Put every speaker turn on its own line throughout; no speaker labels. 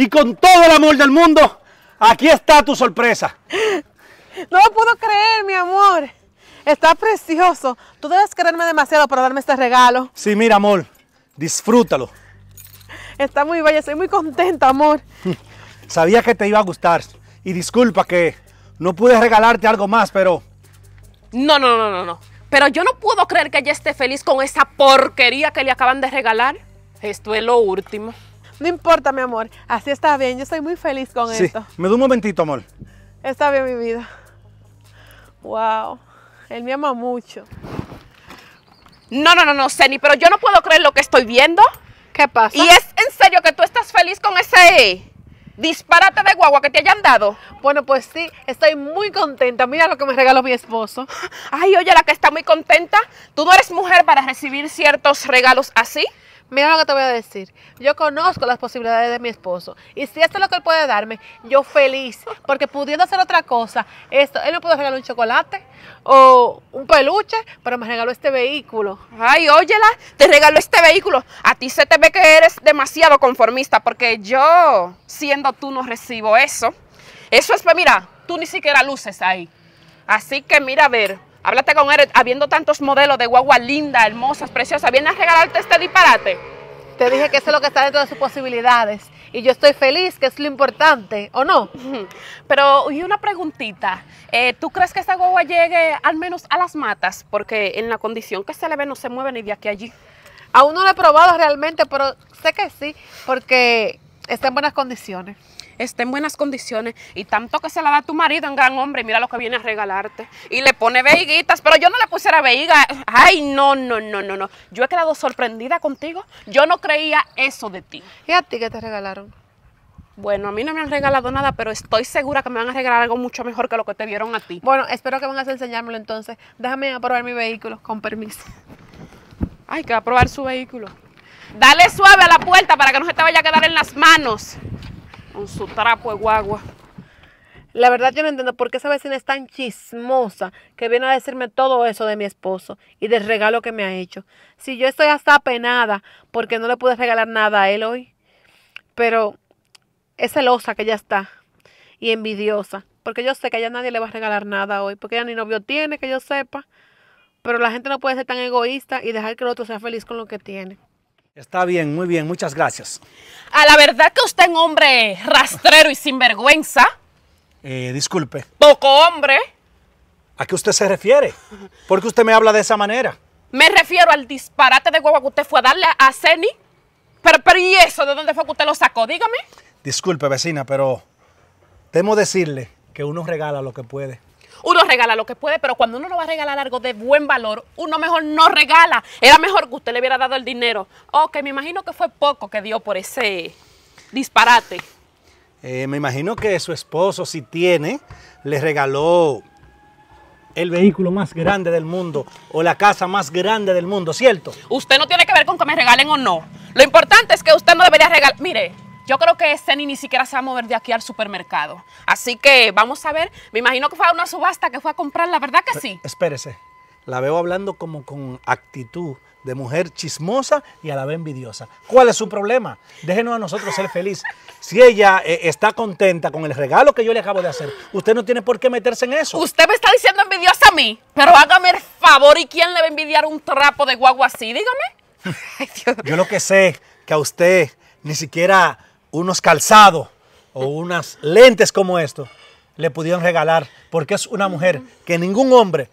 y con todo el amor del mundo, aquí está tu sorpresa.
No lo puedo creer, mi amor. Está precioso. Tú debes quererme demasiado para darme este regalo.
Sí, mira, amor. Disfrútalo.
Está muy bella. Estoy
muy contenta, amor. Sabía que te iba a gustar. Y disculpa que no pude regalarte algo más, pero...
No, no, no, no, no. Pero yo no puedo creer que ella esté feliz con esa porquería que le acaban de regalar. Esto es lo último. No
importa, mi amor. Así está bien. Yo estoy muy feliz con sí.
Me da un momentito, amor.
Está bien mi
vida. Wow. Él me ama mucho. No, no, no, no, Seni, pero yo no puedo creer lo que estoy viendo. ¿Qué pasa? ¿Y es en serio que tú estás feliz con ese disparate de guagua que te hayan dado? Bueno, pues sí, estoy muy contenta. Mira lo que me regaló mi esposo. Ay, oye, la que está muy contenta. ¿Tú no eres mujer para recibir ciertos regalos así? Mira lo que te voy a decir. Yo conozco las posibilidades
de mi esposo. Y si esto es lo que él puede darme, yo feliz. Porque pudiendo hacer otra cosa,
esto, él me puede regalar un chocolate o un peluche, pero me regaló este vehículo. Ay, óyela, te regaló este vehículo. A ti se te ve que eres demasiado conformista, porque yo, siendo tú, no recibo eso. Eso es, pues, mira, tú ni siquiera luces ahí. Así que mira, a ver, Háblate con él, habiendo tantos modelos de guagua linda, hermosas, preciosas, ¿Vienes a regalarte este disparate.
Te dije que eso es lo que está dentro de sus posibilidades.
Y yo estoy feliz, que es lo importante, ¿o no? Pero, y una preguntita. Eh, ¿Tú crees que esta guagua llegue al menos a las matas? Porque en la condición que se le ve no se mueve ni de aquí a allí. Aún no lo he probado realmente, pero sé que sí, porque Está en buenas condiciones. Está en buenas condiciones. Y tanto que se la da tu marido, un gran hombre, mira lo que viene a regalarte. Y le pone veiguitas, pero yo no le pusiera veiga. Ay, no, no, no, no, no. Yo he quedado sorprendida contigo. Yo no creía eso de ti. ¿Y a ti qué te regalaron? Bueno, a mí no me han regalado nada, pero estoy segura que me van a regalar algo mucho mejor que lo que te dieron a ti. Bueno, espero que van a enseñármelo entonces. Déjame aprobar mi vehículo, con permiso. Ay, que va a probar su vehículo. Dale suave a la puerta para que no se te vaya a quedar en las manos. Con su trapo de guagua. La verdad yo no entiendo por qué esa
vecina es tan chismosa que viene a decirme todo eso de mi esposo y del regalo que me ha hecho. Si yo estoy hasta apenada porque no le pude regalar nada a él hoy. Pero es celosa que ya está y envidiosa. Porque yo sé que ya nadie le va a regalar nada hoy. Porque ella ni novio tiene, que yo sepa. Pero la gente no puede ser tan egoísta
y dejar que el otro sea feliz con lo que tiene.
Está bien, muy bien, muchas gracias.
A la verdad que usted es un hombre rastrero y sinvergüenza.
Eh, disculpe.
Poco hombre.
¿A qué usted se refiere? ¿Por qué usted me habla de esa manera?
Me refiero al disparate de huevo que usted fue a darle a Ceni. Pero, pero, ¿y eso? ¿De dónde fue que usted lo sacó? Dígame.
Disculpe, vecina, pero temo decirle que uno regala lo que puede.
Uno regala lo que puede, pero cuando uno no va a regalar algo de buen valor, uno mejor no regala. Era mejor que usted le hubiera dado el dinero. Ok, me imagino que fue poco que dio por ese disparate.
Eh, me imagino que su esposo, si tiene, le regaló el vehículo más grande del mundo o la casa más grande del mundo, ¿cierto? Usted no
tiene que ver con que me regalen o no. Lo importante es que usted no debería regalar. Mire, yo creo que este ni siquiera se va a mover de aquí al supermercado. Así que vamos a ver. Me imagino que fue a una subasta que fue a comprar, la verdad que sí.
Espérese. La veo hablando como con actitud de mujer chismosa y a la vez envidiosa. ¿Cuál es su problema? Déjenos a nosotros ser feliz. Si ella eh, está contenta con el regalo que yo le acabo de hacer, usted no tiene por qué meterse en eso. Usted
me está diciendo envidiosa a mí, pero hágame el favor, ¿y quién le va a envidiar un trapo de guagua así? Dígame.
Yo lo que sé, que a usted ni siquiera unos calzados o unas lentes como esto le pudieron regalar, porque es una mujer que ningún hombre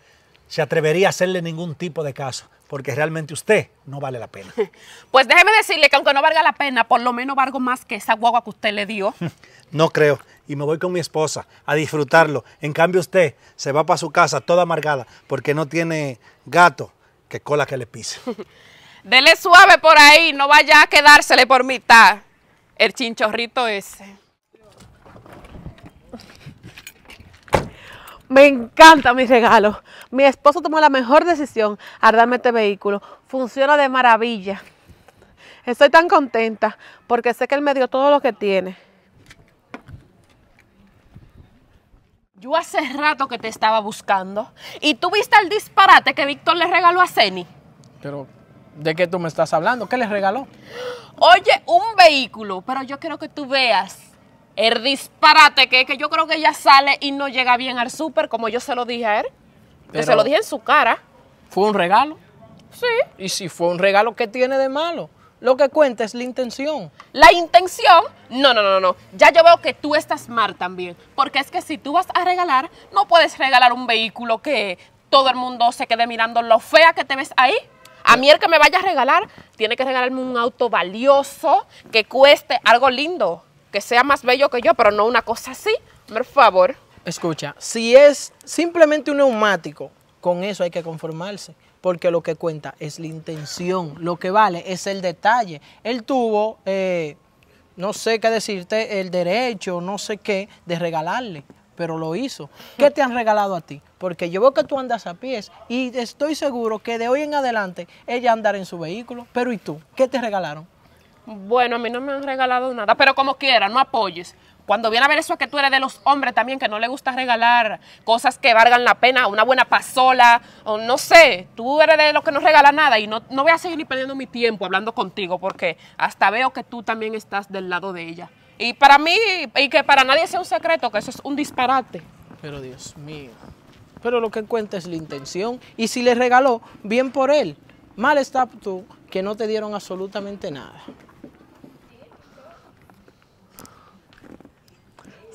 se atrevería a hacerle ningún tipo de caso, porque realmente usted no vale la pena.
Pues déjeme decirle que aunque no valga la pena, por lo menos valgo más que esa guagua que usted le dio.
No creo, y me voy con mi esposa a disfrutarlo. En cambio usted se va para su casa toda amargada porque no tiene gato que cola que le pise.
Dele suave por ahí, no vaya a quedársele por mitad el chinchorrito ese.
Me encanta mi regalo. Mi esposo tomó la mejor decisión al darme este vehículo. Funciona de maravilla. Estoy tan contenta porque sé que él me dio todo lo que tiene.
Yo hace rato que te estaba buscando y tú viste el disparate que Víctor le regaló a Ceni. Pero ¿De
qué tú me estás hablando? ¿Qué les regaló?
Oye, un vehículo, pero yo quiero que tú veas el disparate que es que yo creo que ella sale y no llega bien al súper, como yo se lo dije a él. que se lo dije en su cara.
¿Fue un regalo?
Sí. ¿Y si fue un regalo, qué tiene de malo? Lo que cuenta es la intención. ¿La intención? No, no, no, no. Ya yo veo que tú estás mal también. Porque es que si tú vas a regalar, no puedes regalar un vehículo que todo el mundo se quede mirando lo fea que te ves ahí. A mí el que me vaya a regalar, tiene que regalarme un auto valioso, que cueste algo lindo, que sea más bello que yo, pero no una cosa así, por favor.
Escucha, si es simplemente un neumático, con eso hay que conformarse, porque lo que cuenta es la intención, lo que vale es el detalle. Él tuvo, eh, no sé qué decirte, el derecho, no sé qué, de regalarle pero lo hizo. ¿Qué te han regalado a ti? Porque yo veo que tú andas a pies y estoy seguro que de hoy en adelante
ella andará en su vehículo, pero ¿y tú? ¿Qué te regalaron? Bueno, a mí no me han regalado nada, pero como quiera, no apoyes. Cuando viene a ver eso que tú eres de los hombres también, que no le gusta regalar cosas que valgan la pena, una buena pasola, o no sé, tú eres de los que no regala nada y no, no voy a seguir ni perdiendo mi tiempo hablando contigo porque hasta veo que tú también estás del lado de ella. Y para mí, y que para nadie sea un secreto, que eso es un disparate.
Pero Dios mío. Pero lo que cuenta es la intención. Y si le regaló, bien por él. Mal está tú que no te dieron absolutamente nada.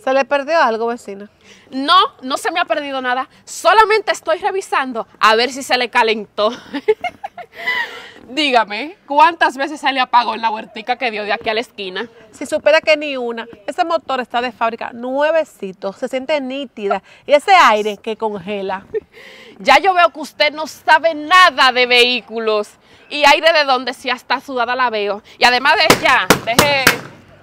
¿Se le perdió algo, vecina?
No, no se me ha perdido nada. Solamente estoy revisando a ver si se le calentó. Dígame, ¿cuántas veces se le apagó en la huertica que dio de aquí a la esquina? Si
supera que ni una, ese motor está de fábrica nuevecito, se siente nítida y ese
aire que congela. ya yo veo que usted no sabe nada de vehículos y aire de donde si hasta sudada la veo. Y además de ya,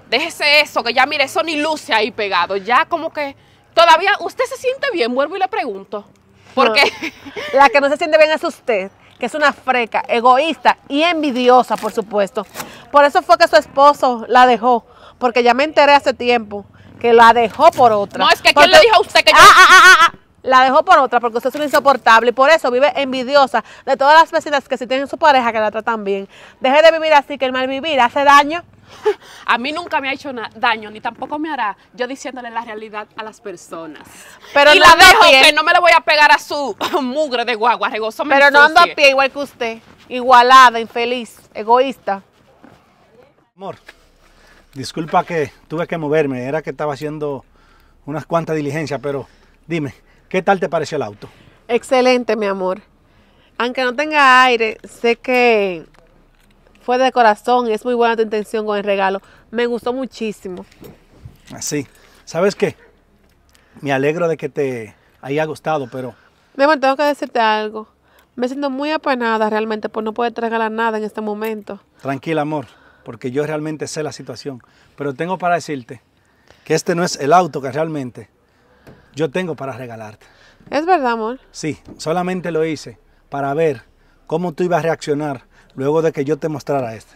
déjese eso, que ya mire, eso ni luce ahí pegado, ya como que todavía usted se siente bien, vuelvo y le pregunto. Porque la que no se siente bien es usted que es una freca,
egoísta y envidiosa, por supuesto. Por eso fue que su esposo la dejó, porque ya me enteré hace tiempo que la dejó por otra. No, es que ¿quién le dijo a usted que
ah, ah,
ah, la dejó por otra porque usted es una insoportable y por eso vive envidiosa de todas las vecinas que si tienen su pareja que la tratan bien. Deje de vivir así, que el mal vivir hace daño.
A mí nunca me ha hecho daño, ni tampoco me hará yo diciéndole la realidad a las personas. Pero y la dejo que no me le voy a pegar a su mugre de guagua, regoso Pero no ando a pie igual que usted,
igualada, infeliz, egoísta.
Amor, disculpa que tuve que moverme, era que estaba haciendo unas cuantas diligencias, pero dime, ¿qué tal te pareció el auto?
Excelente, mi amor. Aunque no tenga aire, sé que fue de corazón es muy buena tu intención con el regalo. Me gustó muchísimo.
Así. ¿Sabes qué? Me alegro de que te haya gustado, pero...
Debo, tengo que decirte algo. Me siento muy apenada realmente por no poder regalar nada en este momento.
Tranquila, amor, porque yo realmente sé la situación. Pero tengo para decirte que este no es el auto que realmente yo tengo para regalarte.
Es verdad, amor.
Sí, solamente lo hice para ver cómo tú ibas a reaccionar luego de que yo te mostrara este.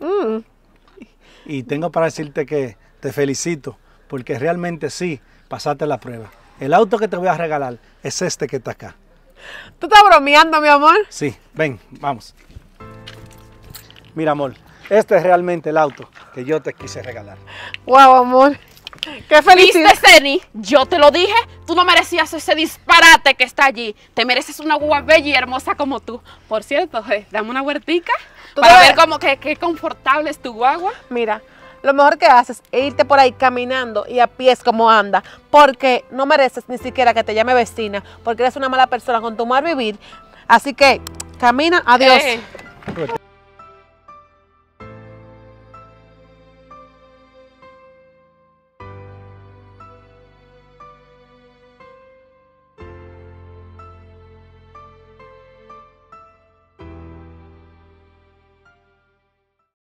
Mm. Y tengo para decirte que te felicito, porque realmente sí, pasaste la prueba. El auto que te voy a regalar es este que está acá.
¿Tú estás bromeando, mi amor?
Sí, ven, vamos. Mira, amor, este es realmente el auto que yo te quise regalar.
Wow, amor. ¡Qué feliz! ¿Viste, Yo te lo dije. Tú no merecías ese disparate que está allí. Te mereces una guagua bella y hermosa como tú. Por cierto, eh, dame una huertica para ver cómo que confortable es tu guagua. Mira, lo mejor que
haces es irte por ahí caminando y a pies como anda, porque no mereces ni siquiera que te llame vecina, porque eres una mala persona con tu mal vivir. Así que camina, adiós. Eh.
Pues